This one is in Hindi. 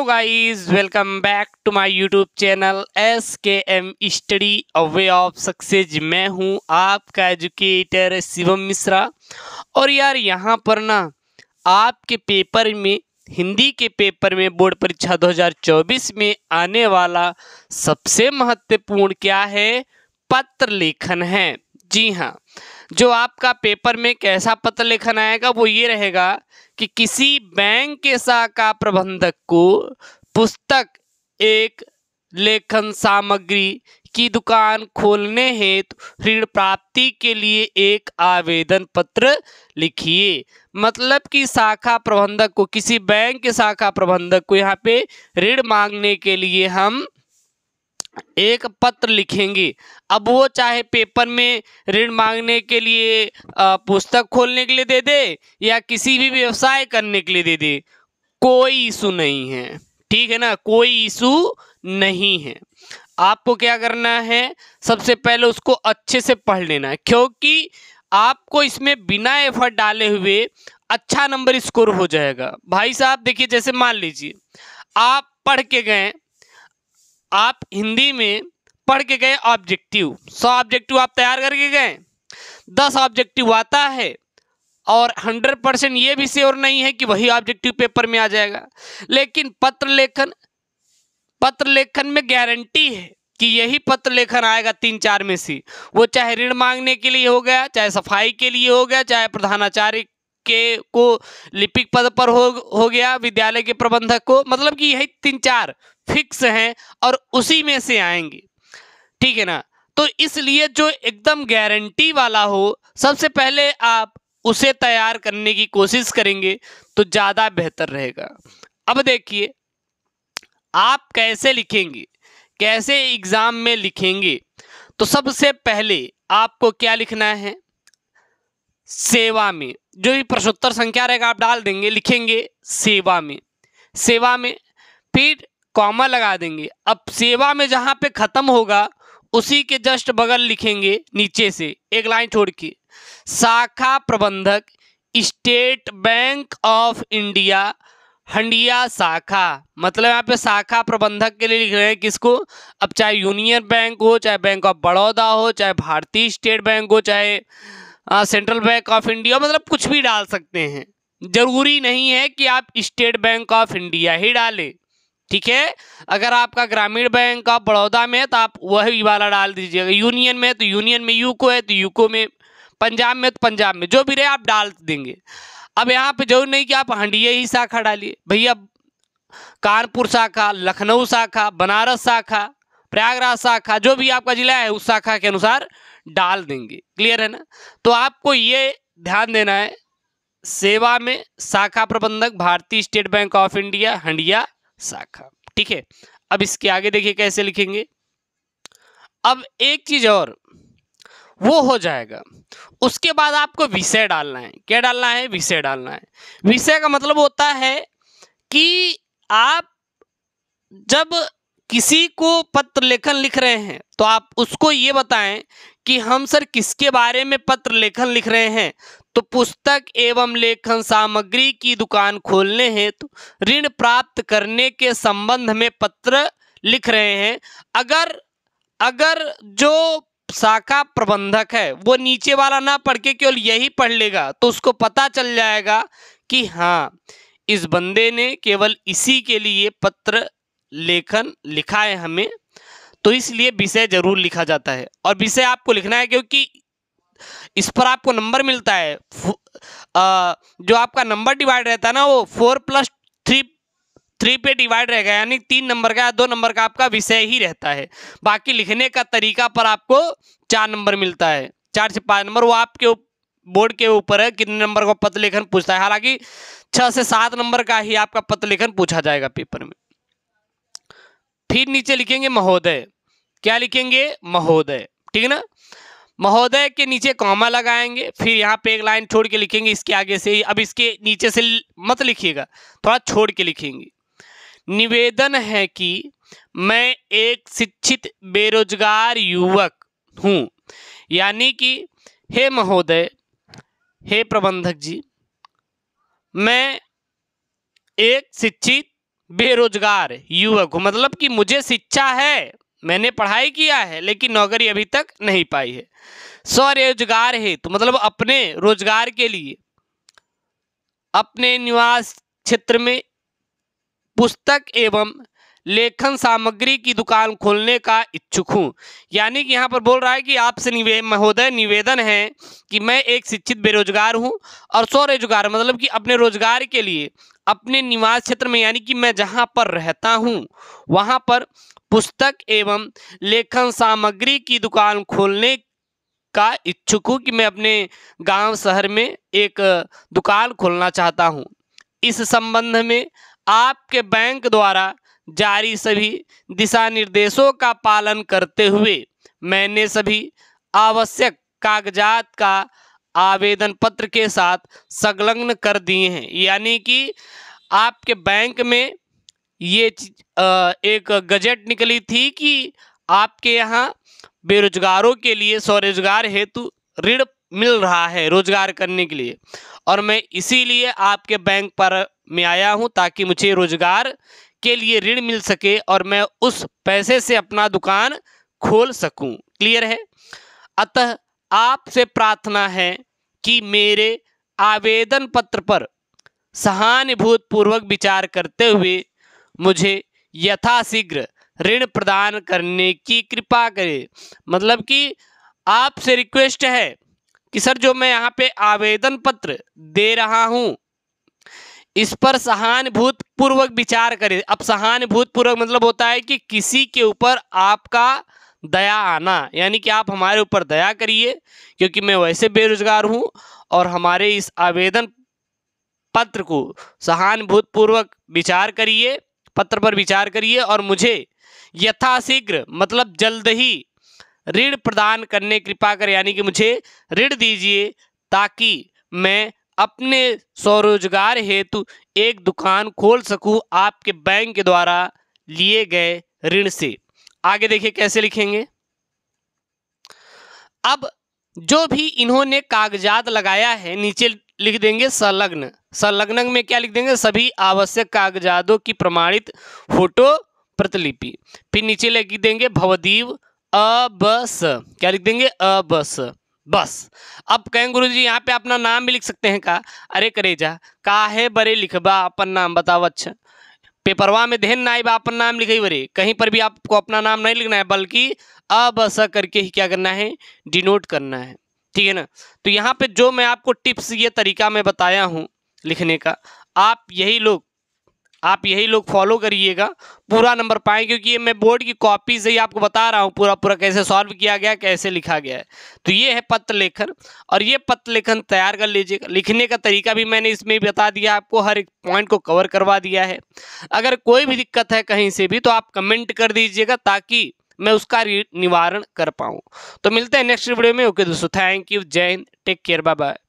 तो guys welcome back to my YouTube channel S K M study a way of success मैं हूं आपका एजुकेटर शिवम मिश्रा और यार यहां पर ना आपके पेपर में हिंदी के पेपर में बोर्ड परीक्षा 2024 में आने वाला सबसे महत्वपूर्ण क्या है पत्र लेखन है जी हाँ जो आपका पेपर में कैसा पत्र लेखन आएगा वो ये रहेगा कि किसी बैंक के शाखा प्रबंधक को पुस्तक एक लेखन सामग्री की दुकान खोलने हेतु ऋण प्राप्ति के लिए एक आवेदन पत्र लिखिए मतलब कि शाखा प्रबंधक को किसी बैंक के शाखा प्रबंधक को यहाँ पे ऋण मांगने के लिए हम एक पत्र लिखेंगे अब वो चाहे पेपर में ऋण मांगने के लिए पुस्तक खोलने के लिए दे दे या किसी भी व्यवसाय करने के लिए दे दे कोई इशू नहीं है ठीक है ना कोई इशू नहीं है आपको क्या करना है सबसे पहले उसको अच्छे से पढ़ लेना है क्योंकि आपको इसमें बिना एफर्ट डाले हुए अच्छा नंबर स्कोर हो जाएगा भाई साहब देखिए जैसे मान लीजिए आप पढ़ के गए आप हिंदी में पढ़ के गए ऑब्जेक्टिव सौ ऑब्जेक्टिव आप तैयार करके गए दस ऑब्जेक्टिव आता है और हंड्रेड परसेंट ये भी श्योर नहीं है कि वही ऑब्जेक्टिव पेपर में आ जाएगा लेकिन पत्र लेखन पत्र लेखन में गारंटी है कि यही पत्र लेखन आएगा तीन चार में से वो चाहे ऋण मांगने के लिए हो गया चाहे सफाई के लिए हो गया चाहे प्रधानाचार्य के को लिपिक पद पर हो हो गया विद्यालय के प्रबंधक को मतलब कि यही तीन चार फिक्स हैं और उसी में से आएंगे ठीक है ना तो इसलिए जो एकदम गारंटी वाला हो सबसे पहले आप उसे तैयार करने की कोशिश करेंगे तो ज़्यादा बेहतर रहेगा अब देखिए आप कैसे लिखेंगे कैसे एग्ज़ाम में लिखेंगे तो सबसे पहले आपको क्या लिखना है सेवा में जो भी प्रश्नोत्तर संख्या रहेगा आप डाल देंगे लिखेंगे सेवा में सेवा में फिर कॉमा लगा देंगे अब सेवा में जहाँ पे ख़त्म होगा उसी के जस्ट बगल लिखेंगे नीचे से एक लाइन छोड़ के शाखा प्रबंधक State Bank of India Handia शाखा मतलब यहाँ पे शाखा प्रबंधक के लिए लिख रहे हैं किसको अब चाहे यूनियन बैंक हो चाहे बैंक ऑफ बड़ौदा हो चाहे भारतीय स्टेट बैंक हो चाहे सेंट्रल बैंक ऑफ इंडिया मतलब कुछ भी डाल सकते हैं जरूरी नहीं है कि आप स्टेट बैंक ऑफ इंडिया ही डालें ठीक है अगर आपका ग्रामीण बैंक ऑफ बड़ौदा में है तो आप वही वाला डाल दीजिएगा यूनियन में तो यूनियन में यूको है तो यूको में पंजाब में तो पंजाब में जो भी रहे आप डाल देंगे अब यहाँ पे जरूर नहीं कि आप हंडिया ही शाखा डालिए भैया कानपुर शाखा लखनऊ शाखा बनारस शाखा प्रयागराज शाखा जो भी आपका जिला है उस शाखा के अनुसार डाल देंगे क्लियर है ना तो आपको ये ध्यान देना है सेवा में शाखा प्रबंधक भारतीय State Bank of India Handia शाखा ठीक है अब इसके आगे देखिए कैसे लिखेंगे अब एक चीज और वो हो जाएगा उसके बाद आपको विषय डालना है क्या डालना है विषय डालना है विषय का मतलब होता है कि आप जब किसी को पत्र लेखन लिख रहे हैं तो आप उसको ये बताएं कि हम सर किसके बारे में पत्र लेखन लिख रहे हैं तो पुस्तक एवं लेखन सामग्री की दुकान खोलने हेतु तो ऋण प्राप्त करने के संबंध में पत्र लिख रहे हैं अगर अगर जो शाखा प्रबंधक है वो नीचे वाला ना पढ़ के केवल यही पढ़ लेगा तो उसको पता चल जाएगा कि हाँ इस बंदे ने केवल इसी के लिए पत्र लेखन लिखा है हमें तो इसलिए विषय जरूर लिखा जाता है और विषय आपको लिखना है क्योंकि इस पर आपको नंबर मिलता है आ, जो आपका नंबर डिवाइड रहता है ना वो फोर प्लस थ्री थ्री पे डिवाइड रहेगा यानी तीन नंबर का या दो नंबर का आपका विषय ही रहता है बाकी लिखने का तरीका पर आपको चार नंबर मिलता है चार से पाँच नंबर वो आपके बोर्ड के ऊपर है कितने नंबर का पत्र लेखन पूछता है हालांकि छः से सात नंबर का ही आपका पत्र लेखन पूछा जाएगा पेपर में फिर नीचे लिखेंगे महोदय क्या लिखेंगे महोदय ठीक है ना महोदय के नीचे कॉमा लगाएंगे फिर यहाँ पे एक लाइन छोड़ के लिखेंगे इसके आगे से अब इसके नीचे से मत लिखिएगा थोड़ा छोड़ के लिखेंगे निवेदन है कि मैं एक शिक्षित बेरोजगार युवक हूँ यानी कि हे महोदय हे प्रबंधक जी मैं एक शिक्षित बेरोजगार युवक मतलब कि मुझे शिक्षा है मैंने पढ़ाई किया है लेकिन नौकरी अभी तक नहीं पाई है स्वरोजगार है तो मतलब अपने रोजगार के लिए अपने निवास क्षेत्र में पुस्तक एवं लेखन सामग्री की दुकान खोलने का इच्छुक हूँ यानी कि यहाँ पर बोल रहा है कि आपसे निवे महोदय निवेदन है कि मैं एक शिक्षित बेरोजगार हूँ और स्वरोजगार मतलब कि अपने रोजगार के लिए अपने निवास क्षेत्र में यानी कि मैं जहाँ पर रहता हूँ वहाँ पर पुस्तक एवं लेखन सामग्री की दुकान खोलने का इच्छुक हूँ कि मैं अपने गांव शहर में एक दुकान खोलना चाहता हूँ इस संबंध में आपके बैंक द्वारा जारी सभी दिशा निर्देशों का पालन करते हुए मैंने सभी आवश्यक कागजात का आवेदन पत्र के साथ संलग्न कर दिए हैं यानी कि आपके बैंक में ये एक गजट निकली थी कि आपके यहाँ बेरोजगारों के लिए स्वरोजगार हेतु ऋण मिल रहा है रोजगार करने के लिए और मैं इसीलिए आपके बैंक पर मैं आया हूँ ताकि मुझे रोजगार के लिए ऋण मिल सके और मैं उस पैसे से अपना दुकान खोल सकूँ क्लियर है अतः आपसे प्रार्थना है कि मेरे आवेदन पत्र पर सहानुभूतपूर्वक विचार करते हुए मुझे यथाशीघ्र ऋण प्रदान करने की कृपा करें मतलब कि आपसे रिक्वेस्ट है कि सर जो मैं यहाँ पे आवेदन पत्र दे रहा हूँ इस पर सहानुभूतपूर्वक विचार करें अब सहानुभूतपूर्वक मतलब होता है कि किसी के ऊपर आपका दया आना यानी कि आप हमारे ऊपर दया करिए क्योंकि मैं वैसे बेरोज़गार हूँ और हमारे इस आवेदन पत्र को सहानुभूतपूर्वक विचार करिए पत्र पर विचार करिए और मुझे यथाशीघ्र मतलब जल्द ही ऋण प्रदान करने कृपा कर यानी कि मुझे ऋण दीजिए ताकि मैं अपने स्वरोजगार हेतु एक दुकान खोल सकूं आपके बैंक के द्वारा लिए गए ऋण से आगे देखिए कैसे लिखेंगे अब जो भी इन्होंने कागजात लगाया है नीचे लिख देंगे संलग्न संलग्न में क्या लिख देंगे सभी आवश्यक कागजातों की प्रमाणित फोटो प्रतिलिपि फिर नीचे लिख देंगे भवदीव अबस क्या लिख देंगे अबस बस अब कहें गुरु जी यहाँ पे अपना नाम भी लिख सकते हैं का अरे करेजा का है बरे लिखबा अपन नाम बताओ अच्छा पेपरवा में धैन ना आए अपना नाम लिखे बरे कहीं पर भी आपको अपना नाम नहीं लिखना है बल्कि अब ऐसा करके ही क्या करना है डिनोट करना है ठीक है ना तो यहाँ पे जो मैं आपको टिप्स ये तरीका मैं बताया हूँ लिखने का आप यही लोग आप यही लोग फॉलो करिएगा पूरा नंबर पाएँ क्योंकि ये मैं बोर्ड की कॉपी से ही आपको बता रहा हूँ पूरा पूरा कैसे सॉल्व किया गया कैसे लिखा गया है तो ये है पत्र लेखन और ये पत्र लेखन तैयार कर लीजिएगा लिखने का तरीका भी मैंने इसमें बता दिया आपको हर एक पॉइंट को कवर करवा दिया है अगर कोई भी दिक्कत है कहीं से भी तो आप कमेंट कर दीजिएगा ताकि मैं उसका निवारण कर पाऊँ तो मिलते हैं नेक्स्ट वीडियो में ओके दोस्तों थैंक यू जय हिंद टेक केयर बाय बाय